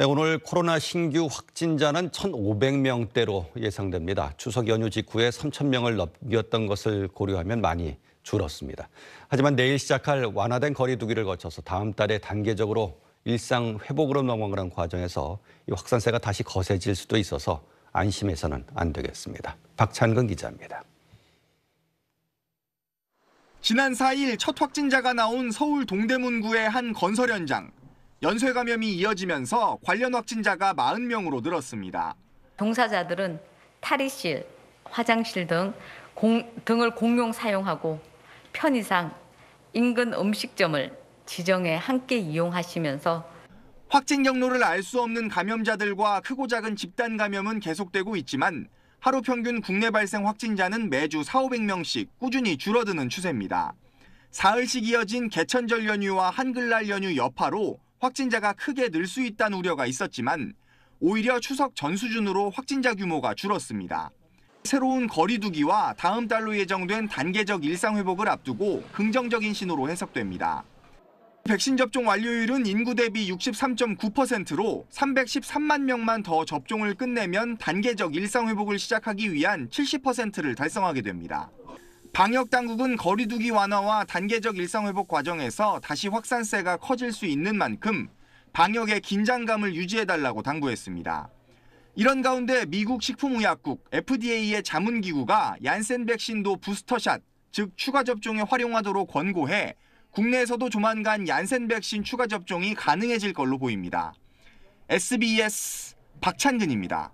예, 오늘 코로나 신규 확진자는 1,500명대로 예상됩니다. 추석 연휴 직후에 3,000명을 넘겼던 것을 고려하면 많이 줄었습니다. 하지만 내일 시작할 완화된 거리두기를 거쳐서 다음 달에 단계적으로 일상 회복으로 넘어가는 과정에서 확산세가 다시 거세질 수도 있어서 안심해서는 안 되겠습니다. 박찬근 기자입니다. 지난 4일 첫 확진자가 나온 서울 동대문구의 한 건설 현장. 연쇄 감염이 이어지면서 관련 확진자가 40명으로 늘었습니다. 종사자들은 탈의실, 화장실 등 공, 등을 공용 사용하고 편의상 인근 음식점을 지정해 함께 이용하시면서 확진 경로를 알 수 없는 감염자들과 크고 작은 집단 감염은 계속되고 있지만 하루 평균 국내 발생 확진자는 매주 4,500명씩 꾸준히 줄어드는 추세입니다. 사흘씩 이어진 개천절 연휴와 한글날 연휴 여파로 확진자가 크게 늘 수 있다는 우려가 있었지만 오히려 추석 전 수준으로 확진자 규모가 줄었습니다. 새로운 거리두기와 다음 달로 예정된 단계적 일상회복을 앞두고 긍정적인 신호로 해석됩니다. 백신 접종 완료율은 인구 대비 63.9%로 313만 명만 더 접종을 끝내면 단계적 일상회복을 시작하기 위한 70%를 달성하게 됩니다. 방역 당국은 거리두기 완화와 단계적 일상 회복 과정에서 다시 확산세가 커질 수 있는 만큼 방역의 긴장감을 유지해달라고 당부했습니다. 이런 가운데 미국 식품의약국 FDA의 자문기구가 얀센 백신도 부스터샷, 즉 추가 접종에 활용하도록 권고해 국내에서도 조만간 얀센 백신 추가 접종이 가능해질 걸로 보입니다. SBS 박찬근입니다.